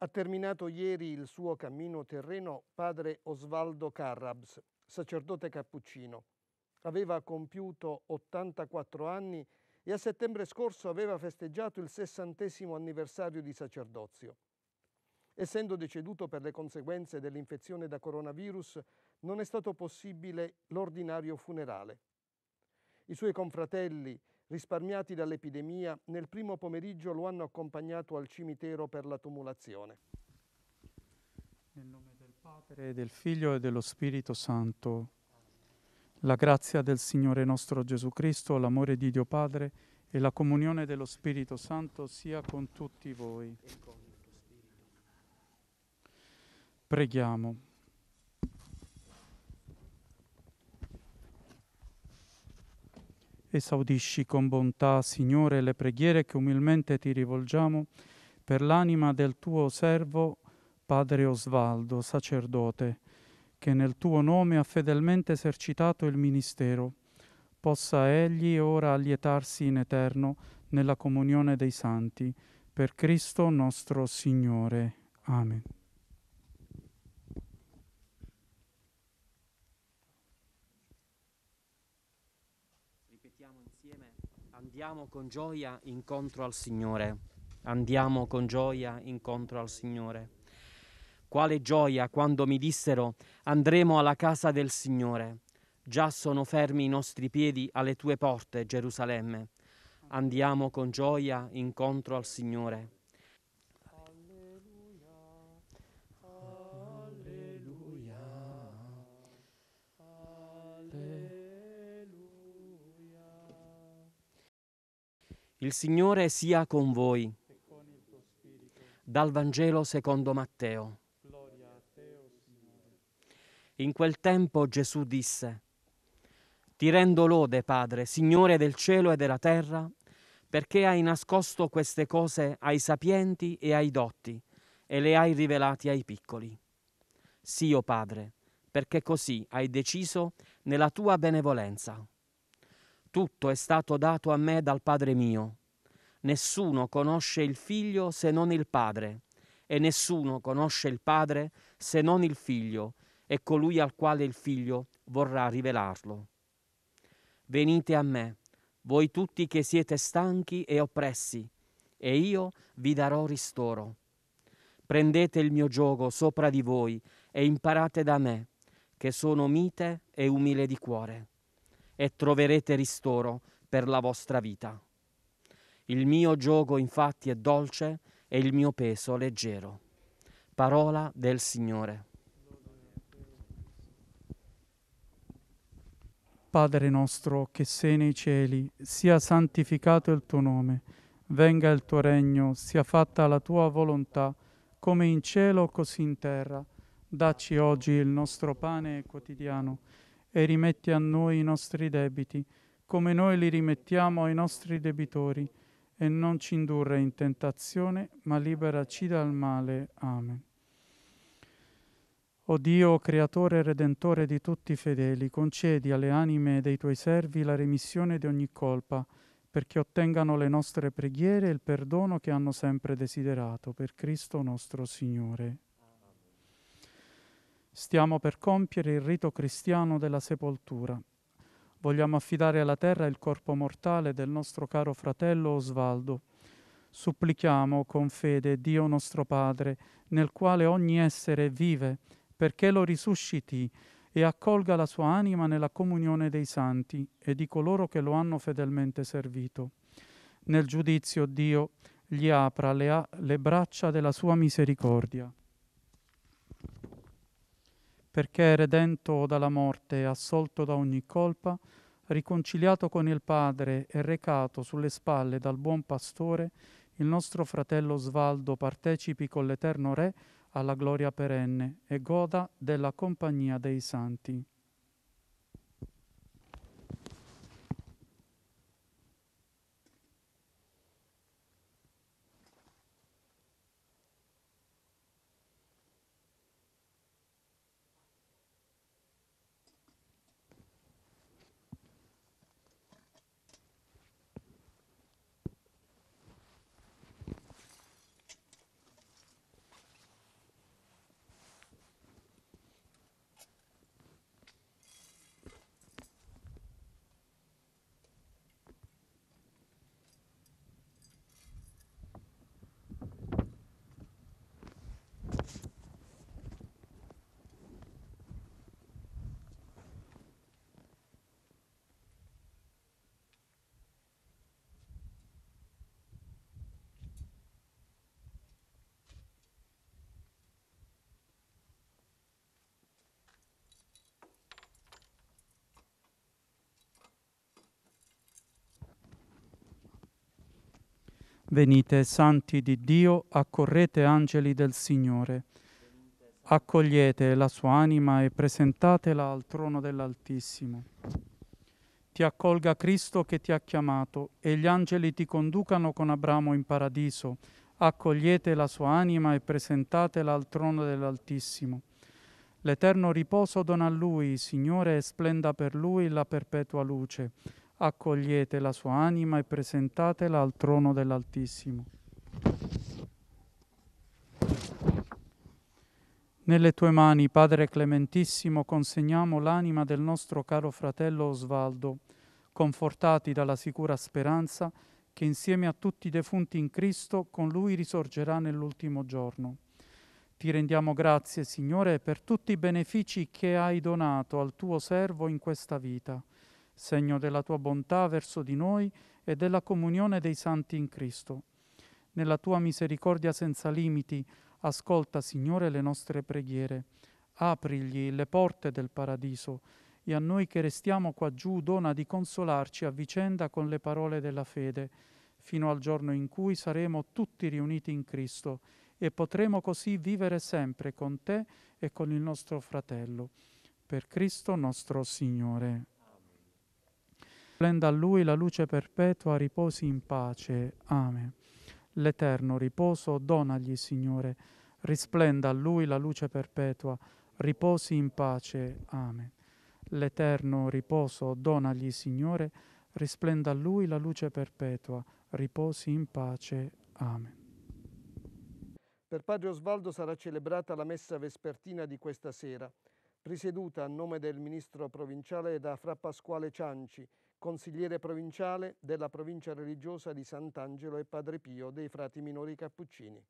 Ha terminato ieri il suo cammino terreno padre Osvaldo Carrabs, sacerdote cappuccino. Aveva compiuto 84 anni e a settembre scorso aveva festeggiato il sessantesimo anniversario di sacerdozio. Essendo deceduto per le conseguenze dell'infezione da coronavirus, non è stato possibile l'ordinario funerale. I suoi confratelli risparmiati dall'epidemia, nel primo pomeriggio lo hanno accompagnato al cimitero per la tumulazione. Nel nome del Padre, del Figlio e dello Spirito Santo, la grazia del Signore nostro Gesù Cristo, l'amore di Dio Padre e la comunione dello Spirito Santo sia con tutti voi. Preghiamo. esaudisci con bontà, Signore, le preghiere che umilmente ti rivolgiamo per l'anima del tuo servo, Padre Osvaldo, sacerdote, che nel tuo nome ha fedelmente esercitato il ministero. Possa egli ora allietarsi in eterno nella comunione dei santi. Per Cristo nostro Signore. Amen. mettiamo insieme, andiamo con gioia incontro al Signore, andiamo con gioia incontro al Signore. Quale gioia quando mi dissero andremo alla casa del Signore. Già sono fermi i nostri piedi alle tue porte, Gerusalemme. Andiamo con gioia incontro al Signore. Il Signore sia con voi. Dal Vangelo secondo Matteo. In quel tempo Gesù disse, Ti rendo lode, Padre, Signore del cielo e della terra, perché hai nascosto queste cose ai sapienti e ai dotti e le hai rivelate ai piccoli. Sì, o oh Padre, perché così hai deciso nella tua benevolenza. Tutto è stato dato a me dal Padre mio. Nessuno conosce il figlio se non il padre, e nessuno conosce il padre se non il figlio, e colui al quale il figlio vorrà rivelarlo. Venite a me, voi tutti che siete stanchi e oppressi, e io vi darò ristoro. Prendete il mio gioco sopra di voi e imparate da me, che sono mite e umile di cuore, e troverete ristoro per la vostra vita. Il mio gioco infatti è dolce e il mio peso leggero. Parola del Signore. Padre nostro che sei nei cieli, sia santificato il tuo nome, venga il tuo regno, sia fatta la tua volontà, come in cielo così in terra. Dacci oggi il nostro pane quotidiano e rimetti a noi i nostri debiti, come noi li rimettiamo ai nostri debitori e non ci indurre in tentazione, ma liberaci dal male. Amen. O Dio, creatore e redentore di tutti i fedeli, concedi alle anime dei tuoi servi la remissione di ogni colpa, perché ottengano le nostre preghiere e il perdono che hanno sempre desiderato, per Cristo nostro Signore. Stiamo per compiere il rito cristiano della sepoltura vogliamo affidare alla terra il corpo mortale del nostro caro fratello Osvaldo. Supplichiamo con fede Dio nostro Padre, nel quale ogni essere vive, perché lo risusciti e accolga la sua anima nella comunione dei santi e di coloro che lo hanno fedelmente servito. Nel giudizio Dio gli apra le, le braccia della sua misericordia perché redento dalla morte, assolto da ogni colpa, riconciliato con il Padre e recato sulle spalle dal buon pastore, il nostro fratello Svaldo partecipi con l'Eterno Re alla gloria perenne e goda della compagnia dei santi. Venite, santi di Dio, accorrete angeli del Signore. Accogliete la sua anima e presentatela al trono dell'Altissimo. Ti accolga Cristo che ti ha chiamato e gli angeli ti conducano con Abramo in paradiso. Accogliete la sua anima e presentatela al trono dell'Altissimo. L'eterno riposo dona a lui, Signore, e splenda per lui la perpetua luce accogliete la sua anima e presentatela al trono dell'Altissimo. Nelle tue mani, Padre clementissimo, consegniamo l'anima del nostro caro fratello Osvaldo, confortati dalla sicura speranza che insieme a tutti i defunti in Cristo con lui risorgerà nell'ultimo giorno. Ti rendiamo grazie, Signore, per tutti i benefici che hai donato al tuo servo in questa vita segno della tua bontà verso di noi e della comunione dei santi in Cristo. Nella tua misericordia senza limiti, ascolta, Signore, le nostre preghiere. Aprigli le porte del paradiso e a noi che restiamo qua giù dona di consolarci a vicenda con le parole della fede, fino al giorno in cui saremo tutti riuniti in Cristo e potremo così vivere sempre con te e con il nostro fratello. Per Cristo nostro Signore. Renda a Lui la luce perpetua, riposi in pace. Amen. L'eterno riposo donagli, Signore. Risplenda a Lui la luce perpetua, riposi in pace. Amen. L'eterno riposo donagli, Signore. Risplenda a Lui la luce perpetua, riposi in pace. Amen. Per Padre Osvaldo sarà celebrata la messa vespertina di questa sera, presieduta a nome del Ministro provinciale da Fra Pasquale Cianci, consigliere provinciale della provincia religiosa di Sant'Angelo e Padre Pio dei frati minori cappuccini.